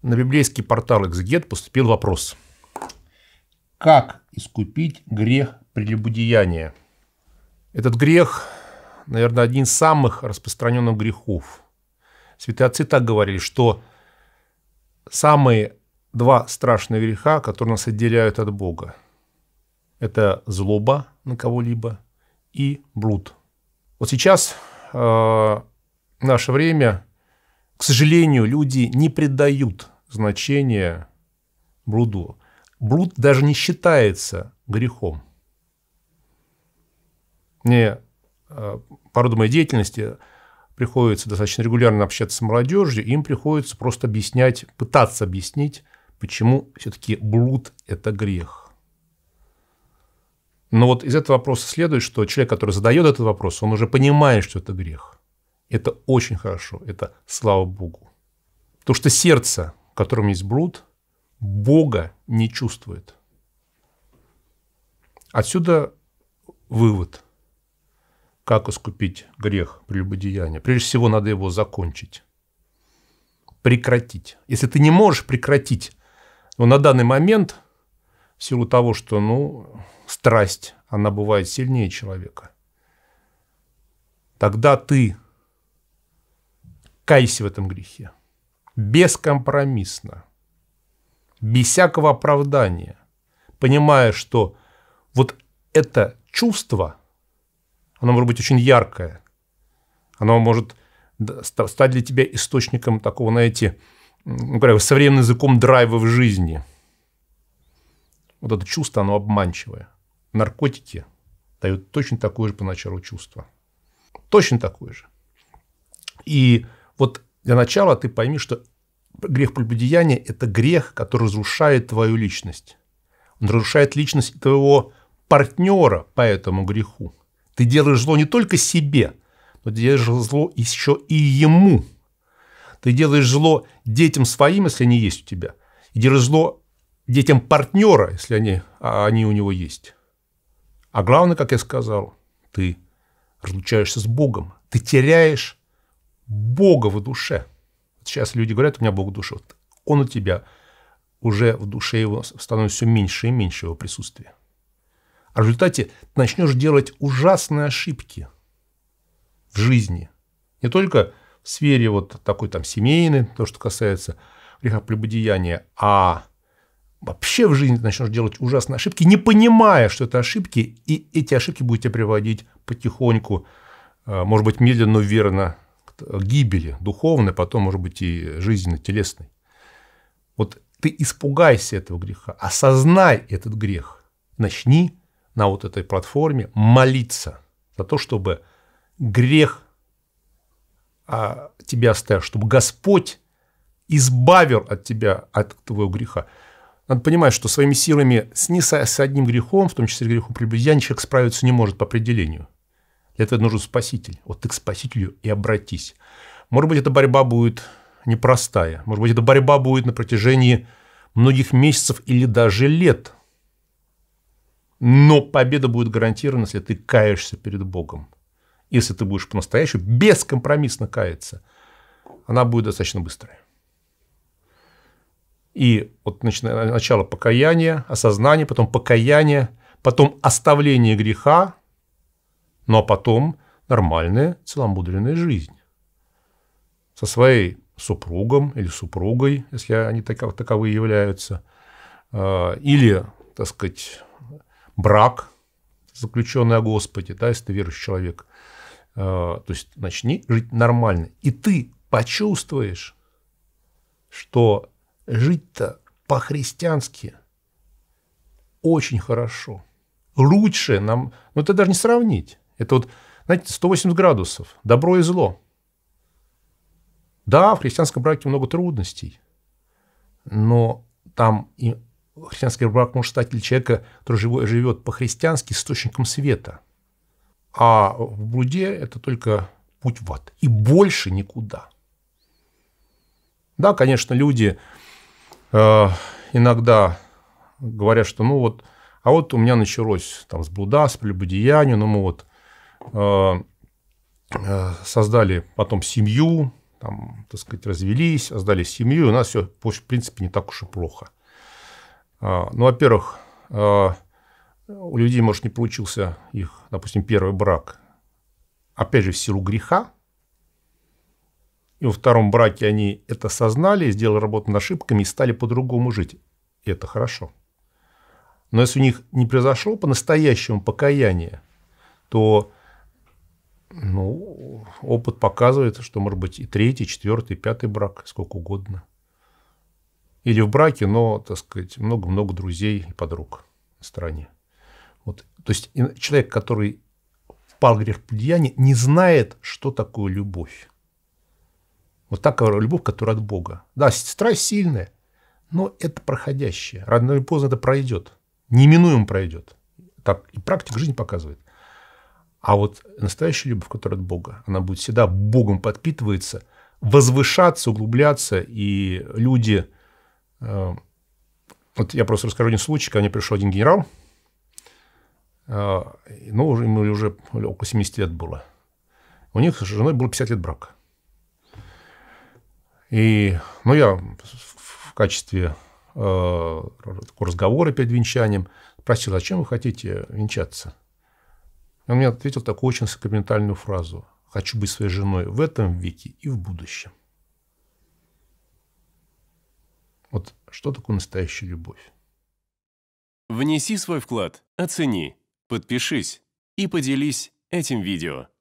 На библейский портал «Экзегет» поступил вопрос. Как искупить грех прелюбодеяния? Этот грех, наверное, один из самых распространенных грехов. Святые отцы так говорили, что самые два страшных греха, которые нас отделяют от Бога, это злоба на кого-либо и блуд. Вот сейчас э, наше время к сожалению, люди не придают значения бруду. Бруд даже не считается грехом. Мне э, по роду моей деятельности приходится достаточно регулярно общаться с молодежью, им приходится просто объяснять, пытаться объяснить, почему все-таки блуд – это грех. Но вот из этого вопроса следует, что человек, который задает этот вопрос, он уже понимает, что это грех. Это очень хорошо, это слава Богу. то, что сердце, в котором есть блуд, Бога не чувствует. Отсюда вывод, как искупить грех прелюбодеяния. Прежде всего, надо его закончить, прекратить. Если ты не можешь прекратить, но на данный момент, в силу того, что ну, страсть, она бывает сильнее человека, тогда ты кайся в этом грехе. Бескомпромиссно. Без всякого оправдания. Понимая, что вот это чувство, оно может быть очень яркое. Оно может стать для тебя источником такого, знаете, говоря, ну, современным языком драйва в жизни. Вот это чувство, оно обманчивое. Наркотики дают точно такое же поначалу чувство. Точно такое же. И вот для начала ты пойми, что грех прелюбодеяния – это грех, который разрушает твою личность. Он разрушает личность твоего партнера по этому греху. Ты делаешь зло не только себе, но ты делаешь зло еще и ему. Ты делаешь зло детям своим, если они есть у тебя, и делаешь зло детям партнера, если они, а, они у него есть. А главное, как я сказал, ты разлучаешься с Богом, ты теряешь Бога в душе. Сейчас люди говорят, у меня Бог в душе. Вот он у тебя уже в душе его становится все меньше и меньше его присутствия. А в результате ты начнешь делать ужасные ошибки в жизни. Не только в сфере вот такой там семейной, то, что касается греха а вообще в жизни ты начнешь делать ужасные ошибки, не понимая, что это ошибки, и эти ошибки будете приводить потихоньку, а, может быть, медленно, но верно гибели духовной, потом, может быть, и жизненно телесной. Вот ты испугайся этого греха, осознай этот грех, начни на вот этой платформе молиться за то, чтобы грех а, тебя оставил, чтобы Господь избавил от тебя, от твоего греха. Надо понимать, что своими силами с, не с, одним грехом, в том числе грехом приблизительно, человек справиться не может по определению. Это нужен спаситель. Вот ты к спасителю и обратись. Может быть, эта борьба будет непростая. Может быть, эта борьба будет на протяжении многих месяцев или даже лет. Но победа будет гарантирована, если ты каешься перед Богом. Если ты будешь по-настоящему бескомпромиссно каяться, она будет достаточно быстрая. И вот начало покаяния, осознание, потом покаяние, потом оставление греха, ну а потом нормальная целомудренная жизнь. Со своей супругом или супругой, если они таковые являются, э, или, так сказать, брак, заключенный о Господе, да, если ты верующий человек. Э, то есть начни жить нормально. И ты почувствуешь, что жить-то по-христиански очень хорошо. Лучше нам, ну это даже не сравнить. Это вот, знаете, 180 градусов. Добро и зло. Да, в христианском браке много трудностей, но там и христианский брак может стать для человека, который живет по-христиански, источником света. А в блуде это только путь в ад. И больше никуда. Да, конечно, люди э, иногда говорят, что ну вот, а вот у меня началось там с блуда, с прелюбодеяния, ну мы вот Э, э, создали потом семью, там, так сказать, развелись, создали семью, и у нас все, в принципе, не так уж и плохо. А, ну, во-первых, э, у людей, может, не получился их, допустим, первый брак, опять же, в силу греха, и во втором браке они это сознали, сделали работу над ошибками и стали по-другому жить. И это хорошо. Но если у них не произошло по-настоящему покаяние, то ну, опыт показывает, что может быть и третий, четвертый, пятый брак, сколько угодно. Или в браке, но, так сказать, много-много друзей и подруг в стране. Вот. То есть человек, который впал в грех подеяния, не знает, что такое любовь. Вот такая любовь, которая от Бога. Да, сестра сильная, но это проходящее. Рано или поздно это пройдет. Неминуемо пройдет. Так и практика жизни показывает. А вот настоящая любовь, которая от Бога, она будет всегда Богом подпитываться, возвышаться, углубляться, и люди... Э, вот я просто расскажу один случай, ко мне пришел один генерал, э, ну, ему уже около 70 лет было. У них с женой было 50 лет брака. И, ну, я в качестве э, разговора перед венчанием спросил, а чем вы хотите венчаться? он мне ответил такую очень сакраментальную фразу. «Хочу быть своей женой в этом веке и в будущем». Вот что такое настоящая любовь? Внеси свой вклад, оцени, подпишись и поделись этим видео.